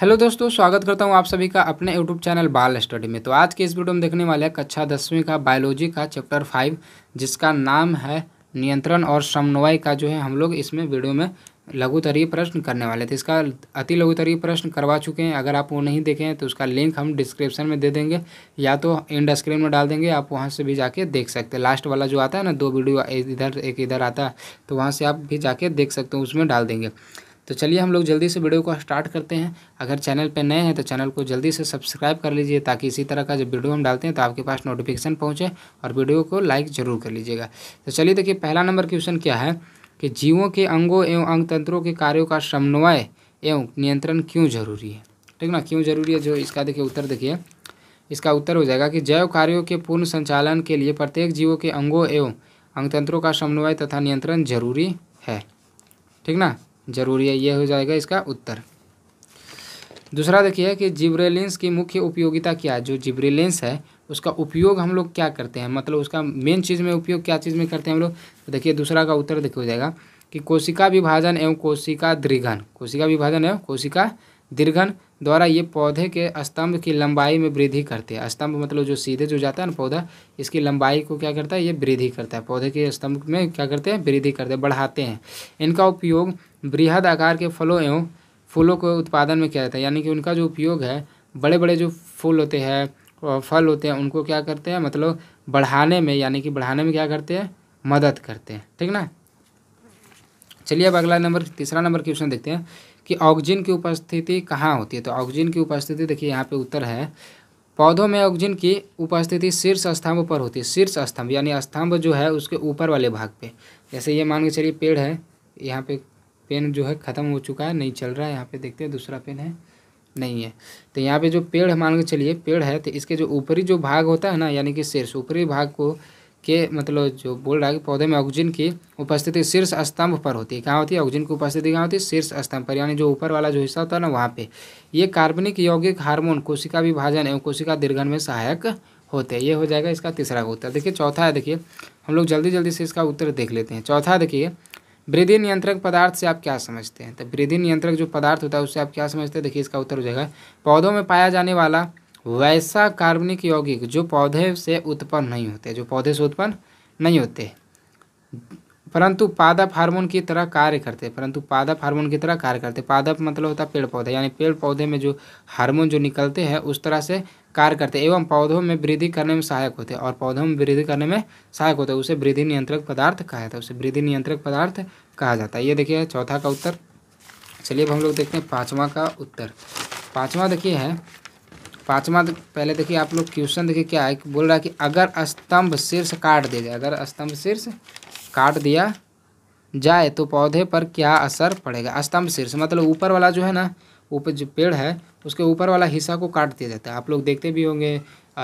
hello दोस्तों स्वागत करता हूं आप सभी का अपने यूट्यूब चैनल बाल स्टडी में तो आज के इस वीडियो में देखने वाले हैं कक्षा दसवीं का बायोलॉजी का चैप्टर फाइव जिसका नाम है नियंत्रण और समन्वय का जो है हम लोग इसमें वीडियो में लघुतरीय प्रश्न करने वाले थे इसका अति लघुतरीय प्रश्न करवा चुके हैं अगर आप वो नहीं देखे हैं तो उसका लिंक हम डिस्क्रिप्शन में दे देंगे या तो एंड स्क्रीन में डाल देंगे आप वहाँ से भी जाके देख सकते हैं लास्ट वाला जो आता है ना दो वीडियो इधर एक इधर आता है तो वहाँ से आप भी जाके देख सकते हो उसमें डाल देंगे तो चलिए हम लोग जल्दी से वीडियो को स्टार्ट करते हैं अगर चैनल पर नए हैं तो चैनल को जल्दी से सब्सक्राइब कर लीजिए ताकि इसी तरह का जब वीडियो हम डालते हैं तो आपके पास नोटिफिकेशन पहुँचे और वीडियो को लाइक ज़रूर कर लीजिएगा तो चलिए देखिए पहला नंबर क्वेश्चन क्या है कि जीवों के अंगों एवं अंग तंत्रों के कार्यों का समन्वय एवं नियंत्रण क्यों जरूरी है ठीक ना क्यों जरूरी है जो इसका देखिए उत्तर देखिए इसका उत्तर हो जाएगा कि जैव कार्यों के पूर्ण संचालन के लिए प्रत्येक जीवों के अंगों एवं अंगतंत्रों का समन्वय तथा नियंत्रण जरूरी है ठीक ना जरूरी है यह हो जाएगा इसका उत्तर दूसरा देखिए कि जिब्रेलेंस की मुख्य उपयोगिता क्या है जो जिब्रेलेंस है उसका उपयोग हम लोग क्या करते हैं मतलब उसका मेन चीज़ में उपयोग क्या चीज़ में करते हैं हम लोग तो देखिए दूसरा का उत्तर देखिए हो जाएगा कि कोशिका विभाजन एवं कोशिका दीर्घन कोशिका विभाजन एवं कोशिका दीर्घन द्वारा ये पौधे के स्तंभ की लंबाई में वृद्धि करते हैं स्तंभ मतलब जो सीधे जो जाता है ना पौधा इसकी लंबाई को क्या करता है ये वृद्धि करता है पौधे के स्तंभ में क्या करते हैं वृद्धि करते हैं बढ़ाते हैं इनका उपयोग बृहद आकार के फलों एवं फूलों के उत्पादन में किया जाता है यानी कि उनका जो उपयोग है बड़े बड़े जो फूल होते हैं और फल होते हैं उनको क्या करते हैं मतलब बढ़ाने में यानी कि बढ़ाने में क्या करते हैं मदद करते हैं ठीक ना चलिए अब अगला नंबर तीसरा नंबर क्वेश्चन देखते हैं कि ऑक्सीजन की उपस्थिति कहाँ होती है तो ऑक्सीजन की उपस्थिति देखिए यहाँ पे उत्तर है पौधों में ऑक्सीजन की उपस्थिति शीर्ष स्तंभ पर होती है शीर्ष स्तंभ यानी स्तंभ जो है उसके ऊपर वाले भाग पे जैसे ये मान के चलिए पेड़ है यहाँ पे पेन जो है ख़त्म हो चुका है नहीं चल रहा है यहाँ पे देखते हैं दूसरा पेन है नहीं है तो यहाँ पे जो पेड़ मान के चलिए पेड़ है तो इसके जो ऊपरी जो भाग होता है ना यानी कि शीर्ष ऊपरी भाग को के मतलब जो बोल रहा है कि पौधे में ऑक्सीजन की उपस्थिति शीर्ष स्तंभ पर होती है कहाँ होती है ऑक्सीजन की उपस्थिति कहाँ होती है शीर्ष स्तंभ पर यानी जो ऊपर वाला जो हिस्सा होता है ना वहाँ पर ये कार्बनिक यौगिक हार्मोन कोशिका विभाजन एवं कोशिका दीर्घन में सहायक होते हैं ये हो जाएगा इसका तीसरा उत्तर देखिए चौथा है देखिए हम लोग जल्दी जल्दी से इसका उत्तर देख लेते हैं चौथा देखिए वृद्धि नियंत्रक पदार्थ से आप क्या समझते हैं तो वृद्धि नियंत्रक जो पदार्थ होता है उससे आप क्या समझते हैं देखिए इसका उत्तर हो जाएगा पौधों में पाया जाने वाला वैसा कार्बनिक यौगिक जो पौधे से उत्पन्न नहीं होते जो पौधे से उत्पन्न नहीं होते परंतु पादप हार्मोन की तरह कार्य करते परंतु पादप हार्मोन की तरह कार्य करते पादप मतलब होता है पेड़ पौधे यानी पेड़ पौधे में जो हार्मोन जो निकलते हैं उस तरह से कार्य करते हैं एवं पौधों में वृद्धि करने में सहायक होते हैं और पौधों में वृद्धि करने में सहायक होते हैं उसे वृद्धि नियंत्रक पदार्थ कहा जाता है उसे वृद्धि नियंत्रक पदार्थ कहा जाता है ये देखिए चौथा का उत्तर चलिए अब हम लोग देखते हैं पाँचवा का उत्तर पाँचवा देखिए है पाँचवा तो पहले देखिए आप लोग क्वेश्चन देखिए क्या है बोल रहा है कि अगर स्तंभ शीर्ष काट दिया जाए अगर स्तंभ शीर्ष काट दिया जाए तो पौधे पर क्या असर पड़ेगा स्तंभ शीर्ष मतलब ऊपर वाला जो है ना ऊपर जो पेड़ है उसके ऊपर वाला हिस्सा को काट दिया जाता है आप लोग देखते भी होंगे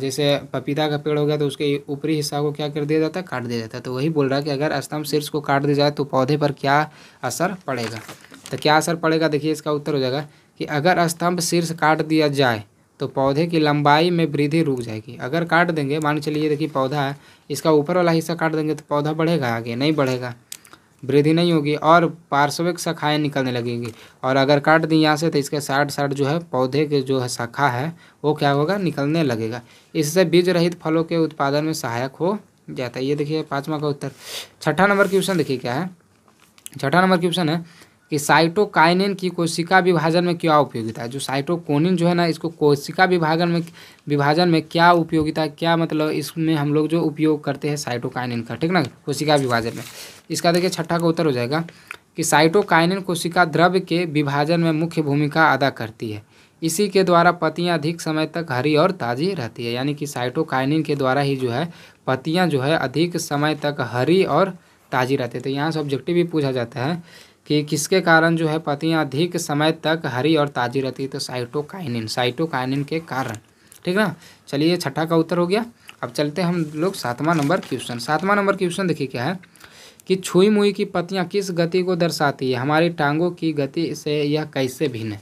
जैसे पपीता का पेड़ हो गया तो उसके ऊपरी हिस्सा को क्या कर दिया जाता है काट दिया जाता है तो वही बोल रहा है कि अगर स्तंभ शीर्ष को काट दिया जाए तो पौधे पर क्या असर पड़ेगा तो क्या असर पड़ेगा देखिए इसका उत्तर हो जाएगा कि अगर स्तंभ शीर्ष काट दिया जाए तो पौधे की लंबाई में वृद्धि रुक जाएगी अगर काट देंगे मान चलिए देखिए पौधा है इसका ऊपर वाला हिस्सा काट देंगे तो पौधा बढ़ेगा आगे नहीं बढ़ेगा वृद्धि नहीं होगी और पार्श्विक शाखाएँ निकलने लगेंगी और अगर काट दी यहाँ से तो इसके साइड साइड जो है पौधे के जो है शाखा है वो क्या होगा निकलने लगेगा इससे बीज रहित फलों के उत्पादन में सहायक हो जाता है ये देखिए पाँचवा का उत्तर छठा नंबर क्वेश्चन देखिए क्या है छठा नंबर क्वेश्चन है कि साइटोकाइनिन की कोशिका विभाजन में क्या उपयोगिता है जो साइटोकोनिन जो है ना इसको कोशिका विभाजन में विभाजन में क्या उपयोगिता क्या मतलब इसमें हम लोग जो उपयोग करते हैं साइटोकाइनिन का ठीक ना कोशिका विभाजन में इसका देखिए छठा का उत्तर हो जाएगा कि साइटोकाइनिन कोशिका द्रव्य के विभाजन में मुख्य भूमिका अदा करती है इसी के द्वारा पतियाँ अधिक समय तक हरी और ताज़ी रहती है यानी कि साइटोकाइनिन के द्वारा ही जो है पतियाँ जो है अधिक समय तक हरी और ताज़ी रहती है तो यहाँ से ऑब्जेक्टिव भी पूछा जाता है कि किसके कारण जो है पत्तियाँ अधिक समय तक हरी और ताज़ी रहती है तो साइटोकाइनिन साइटोकाइनिन के कारण ठीक ना चलिए छठा का उत्तर हो गया अब चलते हम लोग सातवां नंबर क्वेश्चन सातवां नंबर क्वेश्चन देखिए क्या है कि छुई मुई की पत्तियाँ किस गति को दर्शाती है हमारी टांगों की गति से यह कैसे भिन्न है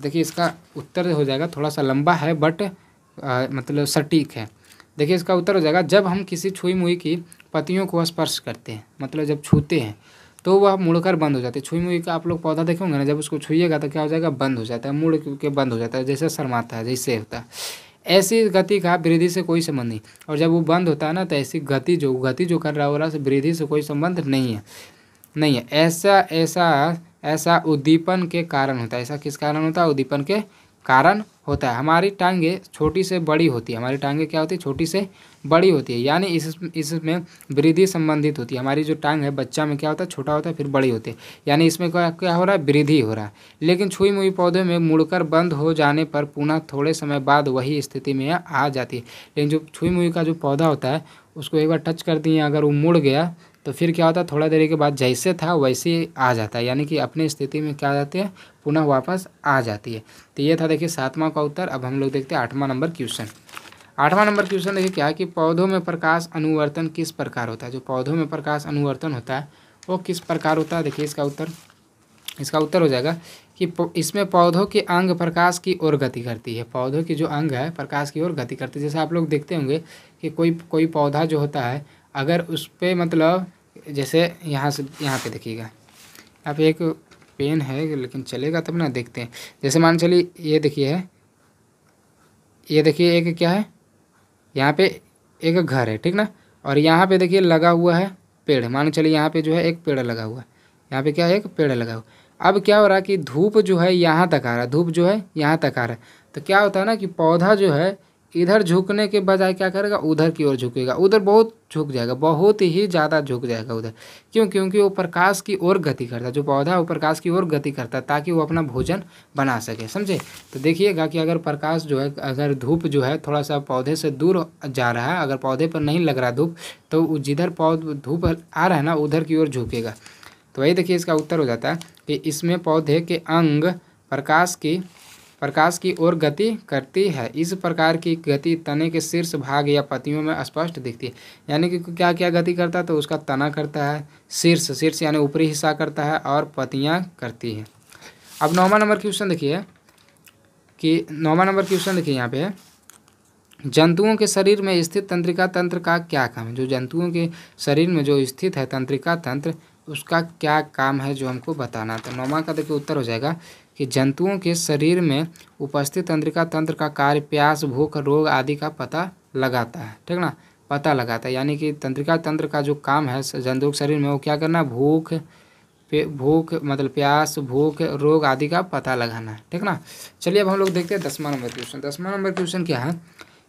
देखिए इसका उत्तर हो जाएगा थोड़ा सा लंबा है बट आ, मतलब सटीक है देखिए इसका उत्तर हो जाएगा जब हम किसी छुई मुई की पत्तियों को स्पर्श करते हैं मतलब जब छूते हैं तो वह मुड़कर बंद हो जाती है छुई मुई का आप लोग पौधा देखे होंगे ना जब उसको छुइएगा तो क्या हो जाएगा बंद हो जाता है मुड़ के बंद हो जाता है जैसे शर्माता है जैसे होता है ऐसी गति का वृद्धि से कोई संबंध नहीं और जब वो बंद होता है ना तो ऐसी गति जो गति जो कर रहा हो रहा है वृद्धि से कोई संबंध नहीं है नहीं है ऐसा ऐसा ऐसा उद्दीपन के कारण होता है ऐसा किस कारण होता है उद्दीपन के कारण होता है हमारी टांगें छोटी से बड़ी होती है हमारी टांगें क्या होती है छोटी से बड़ी होती है यानी इस इसमें वृद्धि संबंधित होती है हमारी जो टांग है बच्चा में क्या होता है छोटा होता है फिर बड़ी होती है यानी इसमें क्या क्या हो रहा है वृद्धि हो रहा है लेकिन छुई मुई पौधे में मुड़कर बंद हो जाने पर पुनः थोड़े समय बाद वही स्थिति में आ जाती है लेकिन जो छुई मुई का जो पौधा होता है उसको एक बार टच कर दिए अगर वो मुड़ गया तो फिर क्या होता है थोड़ा देर के बाद जैसे था वैसे आ जाता है यानी कि अपनी स्थिति में क्या जाती है पुनः वापस आ जाती है तो ये था देखिए सातवां का उत्तर अब हम लोग देखते हैं आठवां नंबर क्वेश्चन आठवां नंबर क्वेश्चन देखिए क्या है कि पौधों में प्रकाश अनुवर्तन किस प्रकार होता है जो पौधों में प्रकाश अनुवर्तन होता है वो किस प्रकार होता है देखिए इसका उत्तर इसका उत्तर हो जाएगा कि इसमें पौधों के अंग प्रकाश की ओर गति करती है पौधों के जो अंग है प्रकाश की ओर गति करती है जैसे आप लोग देखते होंगे कि कोई कोई पौधा जो होता है अगर उस पर मतलब जैसे यहाँ से यहाँ पे देखिएगा आप एक पेन है लेकिन चलेगा तब ना देखते हैं जैसे मान चलिए ये देखिए है ये देखिए एक क्या है यहाँ पे एक घर है ठीक ना और यहाँ पे देखिए लगा हुआ है पेड़ मान चलिए यहाँ पे जो है एक पेड़ लगा हुआ है यहाँ पे क्या है एक पेड़ लगा हुआ अब क्या हो रहा है कि धूप जो है यहाँ तक आ रहा है धूप जो है यहाँ तक आ रहा है तो क्या होता है ना कि पौधा जो है इधर झुकने के बजाय क्या करेगा उधर की ओर झुकेगा उधर बहुत झुक जाएगा बहुत ही ज़्यादा झुक जाएगा उधर क्यों क्योंकि वो प्रकाश की ओर गति करता है जो पौधा है वो प्रकाश की ओर गति करता है ताकि वो अपना भोजन बना सके समझे तो देखिएगा कि अगर प्रकाश जो है अगर धूप जो है थोड़ा सा पौधे से दूर जा रहा है अगर पौधे पर नहीं लग रहा धूप तो जिधर पौध धूप आ रहा है ना उधर की ओर झुकेगा तो वही देखिए इसका उत्तर हो जाता है कि इसमें पौधे के अंग प्रकाश की प्रकाश की ओर गति करती है इस प्रकार की गति तने के शीर्ष भाग या पतियों में स्पष्ट दिखती है यानी कि क्या क्या गति करता है तो उसका तना करता है शीर्ष शीर्ष यानी ऊपरी हिस्सा करता है और पतियाँ करती है अब नौवा नंबर क्वेश्चन देखिए कि नौवा नंबर क्वेश्चन देखिए यहाँ पे जंतुओं के शरीर में स्थित तंत्रिका तंत्र का क्या काम है जो जंतुओं के शरीर में जो स्थित है तंत्रिका तंत्र उसका क्या काम है जो हमको बताना तो नौवा का देखिए उत्तर हो जाएगा कि जंतुओं के शरीर में उपस्थित तंत्रिका तंत्र का कार्य प्यास भूख रोग आदि का पता लगाता है ठीक ना पता लगाता है यानी कि तंत्रिका तंत्र का जो काम है जंतु के शरीर में वो क्या करना भूख भूख मतलब प्यास भूख रोग आदि का पता लगाना ठीक ना चलिए अब हम लोग देखते हैं दसवा नंबर क्वेश्चन दसवा नंबर क्वेश्चन क्या है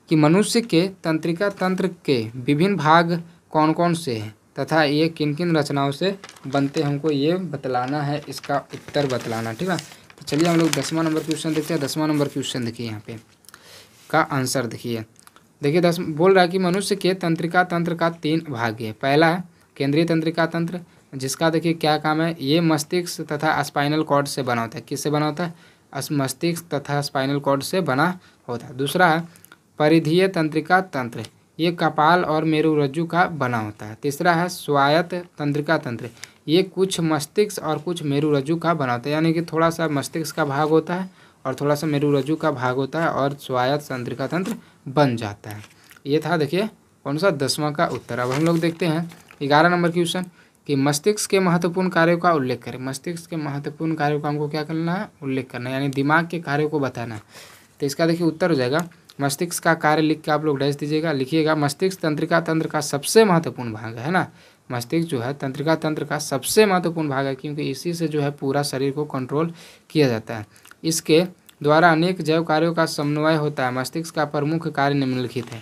कि मनुष्य के तंत्रिका तंत्र के विभिन्न भाग कौन कौन से हैं तथा ये किन किन रचनाओं से बनते हैं हमको ये बतलाना है इसका उत्तर बतलाना ठीक है तो चलिए हम लोग दसवां नंबर क्वेश्चन देखते हैं दसवां नंबर क्वेश्चन देखिए यहाँ पे का आंसर देखिए देखिए दस बोल रहा है कि मनुष्य के तंत्रिका तंत्र का तीन भाग है पहला केंद्रीय तंत्रिका तंत्र जिसका देखिए क्या काम है ये मस्तिष्क तथा स्पाइनल कॉर्ड से बना होता है किससे बना होता है मस्तिष्क तथा स्पाइनल कॉर्ड से बना होता है दूसरा है परिधीय तंत्रिका तंत्र ये कपाल और मेरुरज्जु का बना होता है तीसरा है स्वायत्त तंत्रिका तंत्र ये कुछ मस्तिष्क और कुछ मेरुरज्जु का बना होता है यानी कि थोड़ा सा मस्तिष्क का भाग होता है और थोड़ा सा मेरुरज्जु का भाग होता है और स्वायत्त तंत्रिका तंत्र बन जाता है ये था देखिए कौन सा दसवां का उत्तर अब हम लोग देखते हैं ग्यारह नंबर क्वेश्चन कि मस्तिष्क के महत्वपूर्ण कार्यों का उल्लेख करें मस्तिष्क के महत्वपूर्ण कार्यों का हमको क्या करना है उल्लेख करना है यानी दिमाग के कार्यों को बताना है तो इसका देखिए उत्तर हो जाएगा मस्तिष्क का कार्य लिख के आप लोग डैश दीजिएगा लिखिएगा मस्तिष्क तंत्रिका तंत्र का सबसे महत्वपूर्ण भाग है ना मस्तिष्क जो है तंत्रिका तंत्र का सबसे महत्वपूर्ण भाग है क्योंकि इसी से जो है पूरा शरीर को कंट्रोल किया जाता है इसके द्वारा अनेक जैव कार्यों का समन्वय होता है मस्तिष्क का प्रमुख कार्य निम्नलिखित है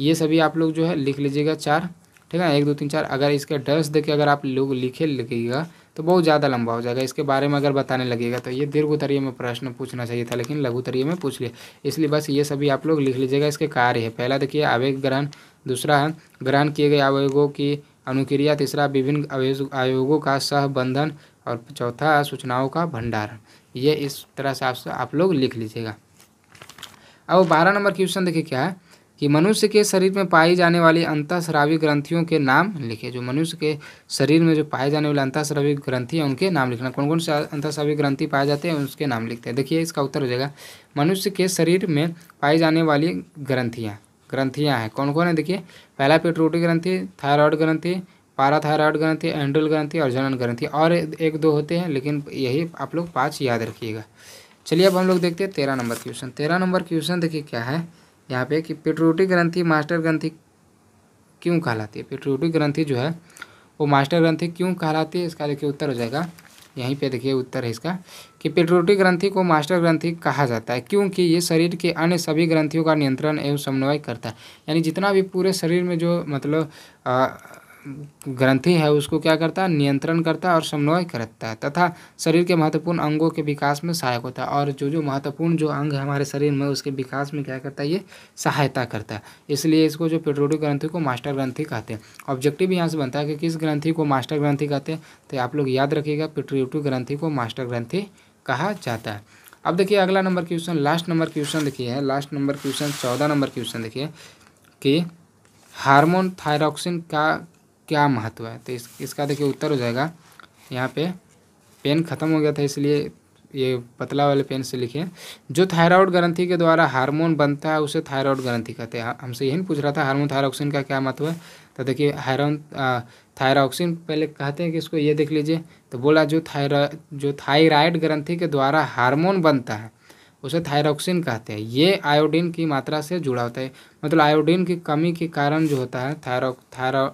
ये सभी आप लोग जो है लिख लीजिएगा चार ठीक है एक दो तीन चार अगर इसके डैश देके अगर आप लोग लिखे लिखिएगा तो बहुत ज़्यादा लंबा हो जाएगा इसके बारे में अगर बताने लगेगा तो ये दीर्घ दीर्घोत्तरीय में प्रश्न पूछना चाहिए था लेकिन लघु लघुतरीय में पूछ लिया इसलिए बस ये सभी आप लोग लिख लीजिएगा इसके कार्य है पहला देखिए आवेग ग्रहण दूसरा है ग्रहण किए गए आवेगों की अनुक्रिया तीसरा विभिन्न आयोगों का सहबंधन और चौथा सूचनाओं का भंडारण ये इस तरह से आप लोग लिख लीजिएगा अब बारह नंबर क्वेश्चन देखिए क्या है कि मनुष्य के शरीर में पाई जाने वाली अंतःस्रावी ग्रंथियों के नाम लिखे जो मनुष्य के शरीर में जो पाए जाने वाले अंतःस्रावी ग्रंथि हैं उनके नाम लिखना कौन कौन से अंतःस्रावी ग्रंथि पाए जाते हैं उसके नाम लिखते हैं देखिए इसका उत्तर हो जाएगा मनुष्य के शरीर में पाई जाने वाली ग्रंथियाँ ग्रंथियाँ हैं कौन कौन है देखिए पहला पेट्रोटी ग्रंथि थायरॉयड ग्रंथि पाराथायरॉयड ग्रंथि एंड्रल ग्रंथि और जनन ग्रंथि और एक दो होते हैं लेकिन यही आप लोग पाँच याद रखिएगा चलिए अब हम लोग देखते हैं तेरह नंबर क्वेश्चन तेरह नंबर क्वेश्चन देखिए क्या है यहाँ पे कि पेट्रोटिक ग्रंथि मास्टर ग्रंथि क्यों कहलाती है पेट्रोटिक ग्रंथि जो है वो मास्टर ग्रंथि क्यों कहलाती है इसका देखिए उत्तर हो जाएगा यहीं पे देखिए उत्तर है इसका कि पेट्रोटिक ग्रंथि को मास्टर ग्रंथि कहा जाता है क्योंकि ये शरीर के अन्य सभी ग्रंथियों का नियंत्रण एवं समन्वय करता है यानी जितना भी पूरे शरीर में जो मतलब ग्रंथि है उसको क्या करता है नियंत्रण करता है और समन्वय करता है तथा शरीर के महत्वपूर्ण अंगों के विकास में सहायक होता है और जो जो महत्वपूर्ण जो अंग है हमारे शरीर में उसके विकास में क्या करता है ये सहायता करता है इसलिए इसको जो पेट्रोटिक ग्रंथि को मास्टर ग्रंथि कहते हैं ऑब्जेक्टिव यहाँ से बनता है कि किस ग्रंथि को मास्टर ग्रंथि कहते हैं तो आप लोग याद रखिएगा पेट्रोटिक ग्रंथि को मास्टर ग्रंथि कहा जाता है अब देखिए अगला number question last number question देखिए है लास्ट नंबर क्वेश्चन चौदह नंबर क्वेश्चन देखिए कि हार्मोन थायरॉक्सिन का क्या महत्व है तो इस, इसका देखिए उत्तर हो जाएगा यहाँ पे पेन ख़त्म हो गया था इसलिए ये पतला वाले पेन से लिखिए जो थायराइड ग्रंथि के द्वारा हार्मोन बनता है उसे थायराइड ग्रंथि कहते हैं हमसे यही पूछ रहा था हार्मोन थायरॉक्सिन का क्या महत्व है तो देखिए हायरॉन थायरोक्सिन पहले कहते हैं कि इसको ये देख लीजिए तो बोला जो थायरा जो थायराइड ग्रंथि के द्वारा हारमोन बनता है उसे थायरॉक्सिन कहते हैं ये आयोडीन की मात्रा से जुड़ा होता है मतलब आयोडीन की कमी के कारण जो होता है थायरो थायरो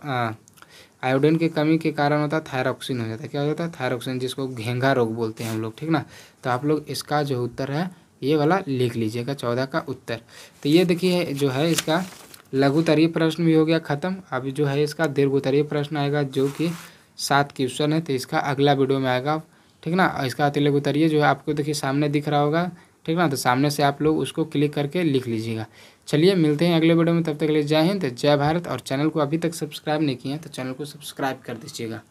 आयोडीन की कमी के कारण होता है थायरॉक्सिन हो जाता है क्या हो जाता है थायरॉक्सिन जिसको घेंगा रोग बोलते हैं हम लोग ठीक ना तो आप लोग इसका जो उत्तर है ये वाला लिख लीजिएगा चौदह का उत्तर तो ये देखिए जो है इसका लघुतरीय प्रश्न भी हो गया ख़त्म अब जो है इसका दीर्घोत्तरीय प्रश्न आएगा जो कि सात क्वेश्चन है तो इसका अगला वीडियो में आएगा ठीक ना इसका अति लघुतरीय जो है आपको देखिए सामने दिख रहा होगा ठीक ना तो सामने से आप लोग उसको क्लिक करके लिख लीजिएगा चलिए मिलते हैं अगले वीडियो में तब तक के लिए जय हिंद जय भारत और चैनल को अभी तक सब्सक्राइब नहीं किया है तो चैनल को सब्सक्राइब कर दीजिएगा